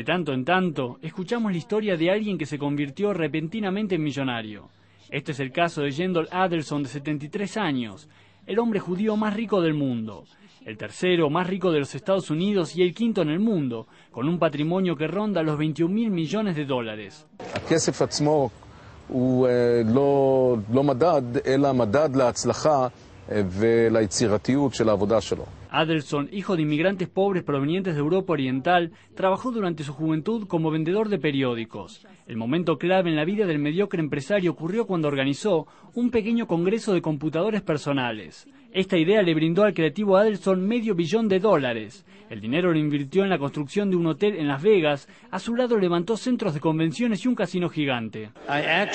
De tanto en tanto, escuchamos la historia de alguien que se convirtió repentinamente en millonario. Este es el caso de Yendol Adelson, de 73 años, el hombre judío más rico del mundo, el tercero más rico de los Estados Unidos y el quinto en el mundo, con un patrimonio que ronda los 21 mil millones de dólares. Adelson, hijo de inmigrantes pobres provenientes de Europa Oriental, trabajó durante su juventud como vendedor de periódicos. El momento clave en la vida del mediocre empresario ocurrió cuando organizó un pequeño congreso de computadores personales. Esta idea le brindó al creativo Adelson medio billón de dólares. El dinero lo invirtió en la construcción de un hotel en Las Vegas. A su lado levantó centros de convenciones y un casino gigante. idea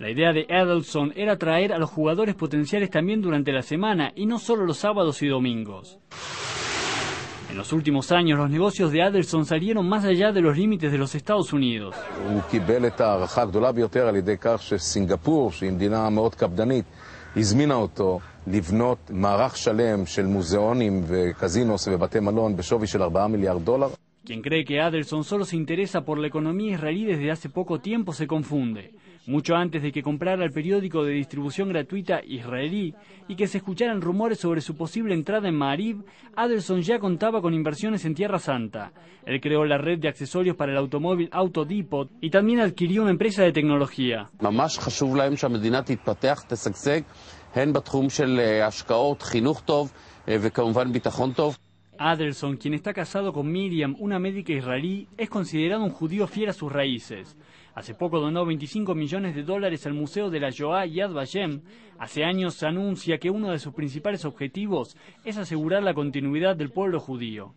la idea de Adelson era traer a los jugadores potenciales también durante la semana y no solo los sábados y domingos. En los últimos años los negocios de Adelson salieron más allá de los límites de los Estados Unidos. Quien cree que Adelson solo se interesa por la economía israelí desde hace poco tiempo se confunde. Mucho antes de que comprara el periódico de distribución gratuita israelí y que se escucharan rumores sobre su posible entrada en Marib, Adelson ya contaba con inversiones en Tierra Santa. Él creó la red de accesorios para el automóvil Auto y también adquirió una empresa de tecnología. Adelson, quien está casado con Miriam, una médica israelí, es considerado un judío fiel a sus raíces. Hace poco donó 25 millones de dólares al Museo de la Shoah Yad Vashem. Hace años anuncia que uno de sus principales objetivos es asegurar la continuidad del pueblo judío.